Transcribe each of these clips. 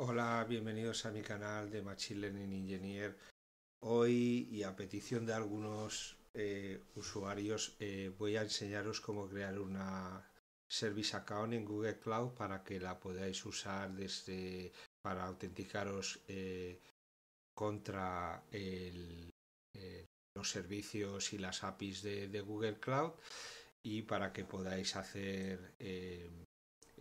Hola, bienvenidos a mi canal de Machine Learning Engineer. Hoy, y a petición de algunos eh, usuarios, eh, voy a enseñaros cómo crear una Service Account en Google Cloud para que la podáis usar desde para autenticaros eh, contra los servicios y las APIs de, Google Cloud y para que podáis hacer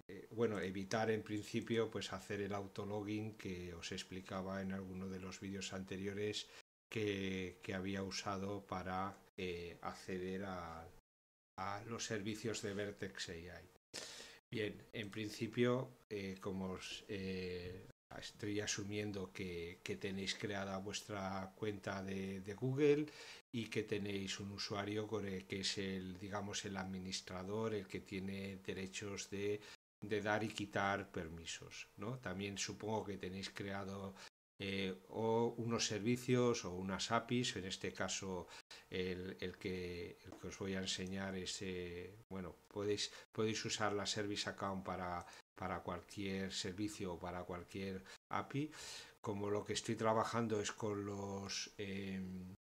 eh, bueno, evitar en principio pues hacer el autologin que os explicaba en alguno de los vídeos anteriores que, había usado para eh, acceder a, los servicios de Vertex AI. Bien, en principio, eh, como os, estoy asumiendo que, tenéis creada vuestra cuenta de, de, Google y que tenéis un usuario que es el, digamos, el administrador, el que tiene derechos de de dar y quitar permisos. ¿no? También supongo que tenéis creado eh, o unos servicios o unas APIs, en este caso el, el, que, os voy a enseñar es, eh, bueno, podéis, podéis usar la Service Account para, para cualquier servicio o para cualquier API. Como lo que estoy trabajando es con los, em,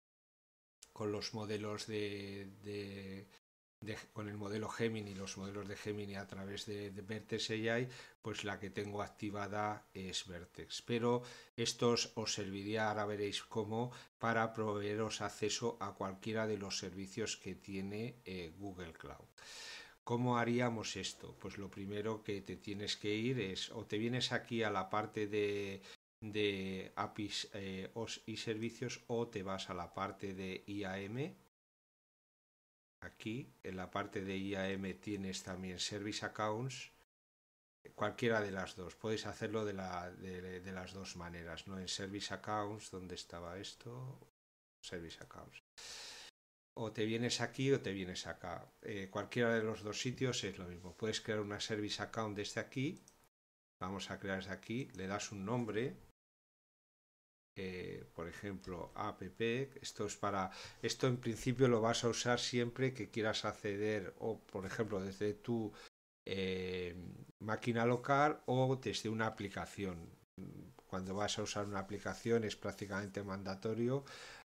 con los modelos de, de con el modelo Gemini, los modelos de Gemini a través de, Vertex AI, pues la que tengo activada es Vertex. Pero estos os serviría, ahora veréis cómo, para proveeros acceso a cualquiera de los servicios que tiene eh, Google Cloud. ¿Cómo haríamos esto? Pues lo primero que te tienes que ir es o te vienes aquí a la parte de, APIs eh, y servicios o te vas a la parte de IAM Aquí en la parte de IAM tienes también Service Accounts, cualquiera de las dos. Podéis hacerlo de, las dos maneras, ¿no? En Service Accounts, donde estaba esto? Service Accounts. O te vienes aquí o te vienes acá. Eh, cualquiera de los dos sitios es lo mismo. Puedes crear una Service Account desde aquí. Vamos a crear desde aquí. Le das un nombre eh, por ejemplo, app, esto es para, esto en principio lo vas a usar siempre que quieras acceder o, por ejemplo, desde tu eh, máquina local o desde una aplicación. Cuando vas a usar una aplicación es prácticamente mandatorio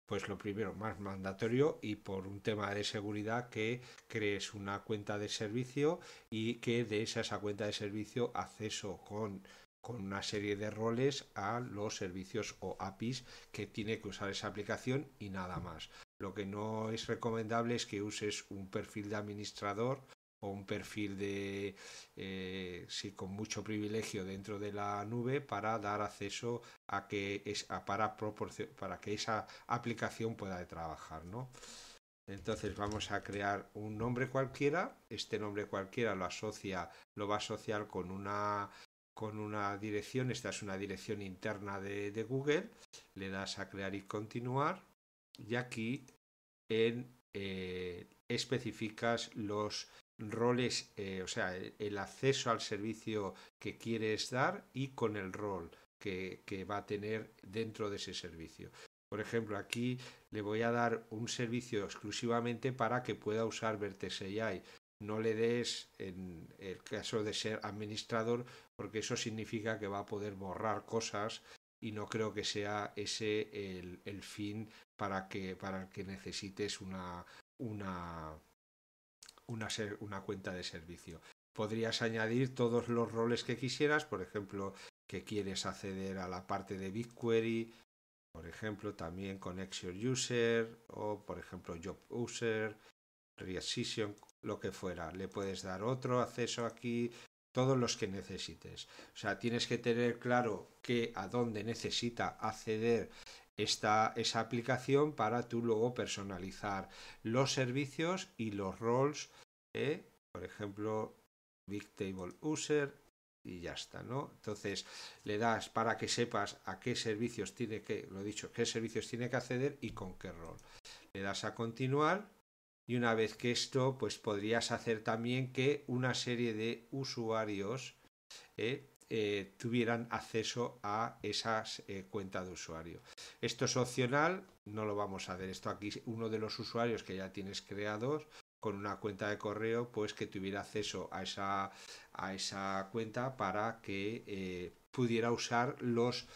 pues lo primero, más mandatorio y por un tema de seguridad que crees una cuenta de servicio y que de esa cuenta de servicio acceso con con una serie de roles a los servicios o APIs que tiene que usar esa aplicación y nada más. Lo que no es recomendable es que uses un perfil de administrador o un perfil de eh, con mucho privilegio dentro de la nube para dar acceso a que es a, para, para que esa aplicación pueda trabajar, Entonces vamos a crear un nombre cualquiera. Este nombre cualquiera lo asocia, lo va a asociar con una con una dirección, esta es una dirección interna de, Google, le das a crear y continuar y aquí en, eh, especificas los roles, eh, o sea, el, acceso al servicio que quieres dar y con el rol que, que va a tener dentro de ese servicio. Por ejemplo, aquí le voy a dar un servicio exclusivamente para que pueda usar Vertex AI. No le des, en el caso de ser administrador, porque eso significa que va a poder borrar cosas y no creo que sea ese el, fin para que para el que necesites una una una, una cuenta de servicio. Podrías añadir todos los roles que quisieras, por ejemplo, que quieres acceder a la parte de BigQuery, por ejemplo, también Connection User o, por ejemplo, Job User, Rescission, lo que fuera. Le puedes dar otro acceso aquí, todos los que necesites. O sea, tienes que tener claro que a dónde necesita acceder esta, esa aplicación para tú luego personalizar los servicios y los roles. Por ejemplo, Big Table User y ya está, ¿no? Entonces le das para que sepas a qué servicios tiene que, lo he dicho, qué servicios tiene que acceder y con qué rol. Le das a continuar y una vez que esto, pues podrías hacer también que una serie de usuarios eh, eh, tuvieran acceso a esa eh, cuenta de usuario. Esto es opcional, no lo vamos a hacer. Esto aquí, uno de los usuarios que ya tienes creados con una cuenta de correo, pues que tuviera acceso a esa, a esa cuenta para que pudiera usar los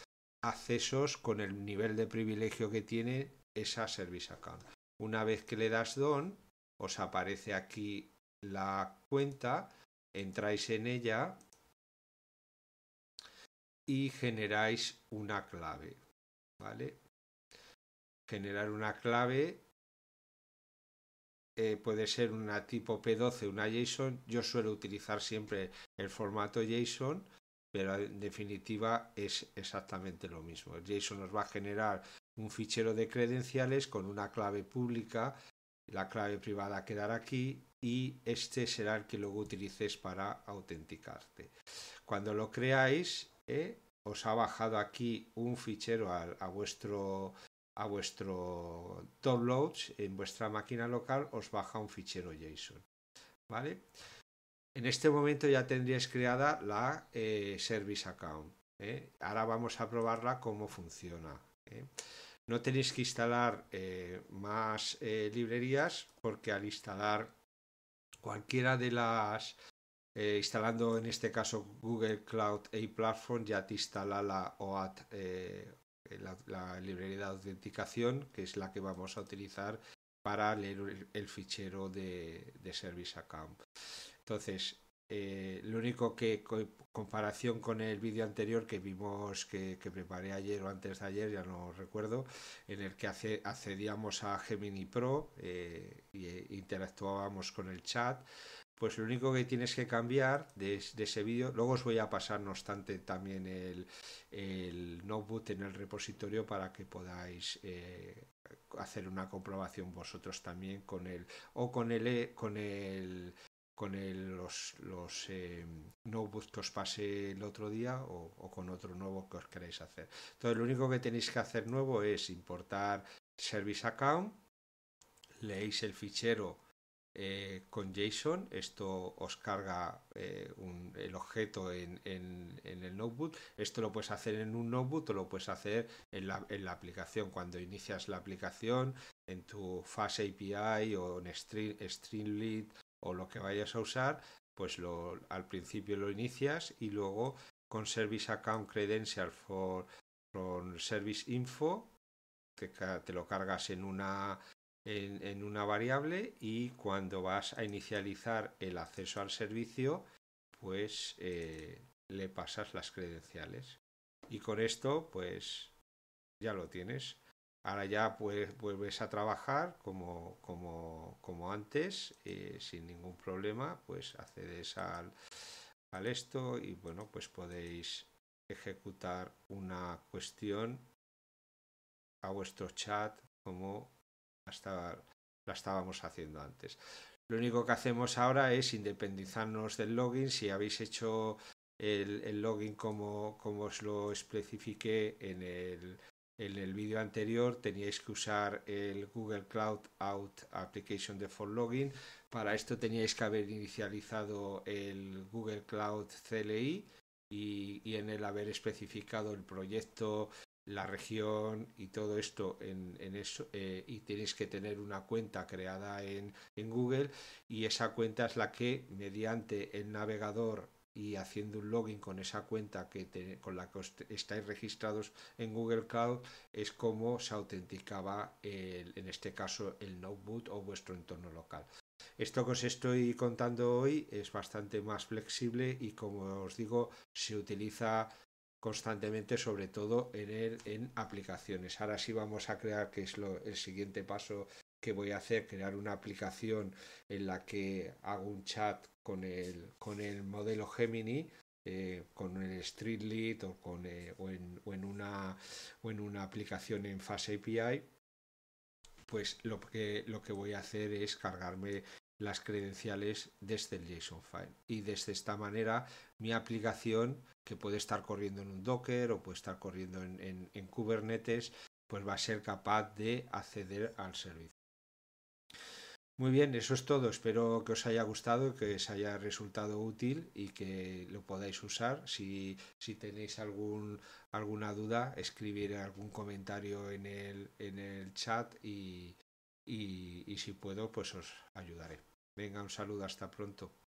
accesos con el nivel de privilegio que tiene esa service account. Una vez que le das don, os aparece aquí la cuenta, entráis en ella y generáis una clave, ¿vale? Generar una clave eh, puede ser una tipo P12, una JSON. Yo suelo utilizar siempre el formato JSON, pero en definitiva es exactamente lo mismo. JSON nos va a generar un fichero de credenciales con una clave pública, la clave privada quedará aquí y este será el que luego utilices para autenticarte. Cuando lo creáis, ¿eh? os ha bajado aquí un fichero a, vuestro a vuestro downloads en vuestra máquina local os baja un fichero JSON vale en este momento ya tendríais creada la eh, service account ¿eh? ahora vamos a probarla cómo funciona no tenéis que instalar eh, más eh, librerías porque al instalar cualquiera de las, eh, instalando en este caso Google Cloud A Platform, ya te instala la OAT, la, librería de autenticación, que es la que vamos a utilizar para leer el, fichero de, de Service Account. Entonces, eh, lo único que comparación con el vídeo anterior que vimos que, que, preparé ayer o antes de ayer, ya no recuerdo, en el que hace, accedíamos a Gemini Pro eh, e interactuábamos con el chat, pues lo único que tienes que cambiar de, ese vídeo, luego os voy a pasar, no obstante, también el, notebook en el repositorio para que podáis eh, hacer una comprobación vosotros también con el o con el con el con el, los, eh, notebooks que os pasé el otro día o, con otro nuevo que os queréis hacer. Entonces, lo único que tenéis que hacer nuevo es importar Service Account, leéis el fichero eh, con JSON, esto os carga eh, el objeto en, el notebook, esto lo puedes hacer en un notebook o lo puedes hacer en la, en la aplicación, cuando inicias la aplicación, en tu Fast API o en Stream, Streamlit o lo que vayas a usar, pues lo, al principio lo inicias y luego con Service Account Credential for, Service Info, te, te lo cargas en una, en, una variable y cuando vas a inicializar el acceso al servicio, pues eh, le pasas las credenciales. Y con esto, pues ya lo tienes. Ahora ya pues vuelves a trabajar como, como, antes, eh, sin ningún problema, pues accedes al, al esto y bueno, pues podéis ejecutar una cuestión a vuestro chat como la estábamos haciendo antes. Lo único que hacemos ahora es independizarnos del login. Si habéis hecho el, el login como, como os lo especifiqué en el, en el vídeo anterior teníais que usar el Google Cloud Out Application Default Login. Para esto teníais que haber inicializado el Google Cloud CLI y, en el haber especificado el proyecto, la región y todo esto en, eso eh, y tenéis que tener una cuenta creada en Google y esa cuenta es la que mediante el navegador y haciendo un login con esa cuenta que con la que estáis registrados en Google Cloud es como se autenticaba en este caso el notebook o vuestro entorno local. Esto que os estoy contando hoy es bastante más flexible y como os digo se utiliza constantemente, sobre todo en, en aplicaciones. Ahora sí vamos a crear, que es lo, el siguiente paso que voy a hacer, crear una aplicación en la que hago un chat con el, modelo Gemini, eh, con el Streetlit o, con, eh, o, en, una, aplicación en fase API, pues lo que, voy a hacer es cargarme las credenciales desde el este JSON file. Y desde esta manera mi aplicación, que puede estar corriendo en un Docker o puede estar corriendo en Kubernetes, pues va a ser capaz de acceder al servicio. Muy bien, eso es todo. Espero que os haya gustado, que os haya resultado útil y que lo podáis usar. Si, si tenéis algún, alguna duda, escribir algún comentario en el, en el chat y, y, y si puedo, pues os ayudaré. Venga, un saludo, hasta pronto.